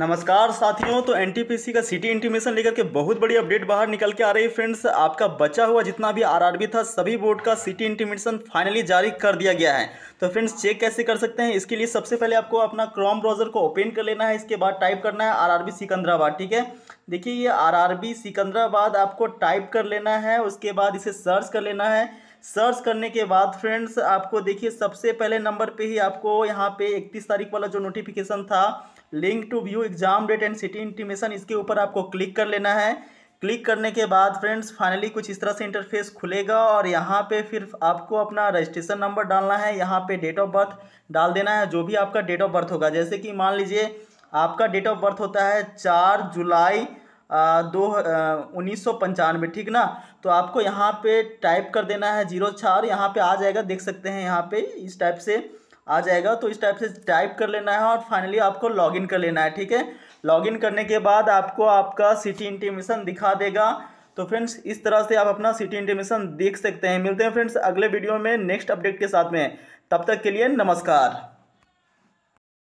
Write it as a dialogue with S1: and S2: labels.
S1: नमस्कार साथियों तो एनटीपीसी का सिटी इंटीमेशन लेकर के बहुत बड़ी अपडेट बाहर निकल के आ रही है फ्रेंड्स आपका बचा हुआ जितना भी आरआरबी था सभी बोर्ड का सिटी इंटीमेशन फाइनली जारी कर दिया गया है तो फ्रेंड्स चेक कैसे कर सकते हैं इसके लिए सबसे पहले आपको अपना क्रोम ब्राउजर को ओपन कर लेना है इसके बाद टाइप करना है आर सिकंदराबाद ठीक है देखिए ये आर सिकंदराबाद आपको टाइप कर लेना है उसके बाद इसे सर्च कर लेना है सर्च करने के बाद फ्रेंड्स आपको देखिए सबसे पहले नंबर पे ही आपको यहाँ पे इकतीस तारीख वाला जो नोटिफिकेशन था link to view exam date and city intimation इसके ऊपर आपको क्लिक कर लेना है क्लिक करने के बाद फ्रेंड्स फाइनली कुछ इस तरह से इंटरफेस खुलेगा और यहाँ पे फिर आपको अपना रजिस्ट्रेशन नंबर डालना है यहाँ पे डेट ऑफ बर्थ डाल देना है जो भी आपका डेट ऑफ बर्थ होगा जैसे कि मान लीजिए आपका डेट ऑफ बर्थ होता है चार जुलाई दो उन्नीस सौ पंचानवे ठीक ना तो आपको यहाँ पे टाइप कर देना है जीरो चार यहाँ पे आ जाएगा देख सकते हैं यहाँ पे इस टाइप से आ जाएगा तो इस टाइप से टाइप कर लेना है और फाइनली आपको लॉगिन कर लेना है ठीक है लॉगिन करने के बाद आपको आपका सिटी इंटीमेशन दिखा देगा तो फ्रेंड्स इस तरह से आप अपना सिटी इंटीमेशन देख सकते हैं मिलते हैं फ्रेंड्स अगले वीडियो में नेक्स्ट अपडेट के साथ में तब तक के लिए नमस्कार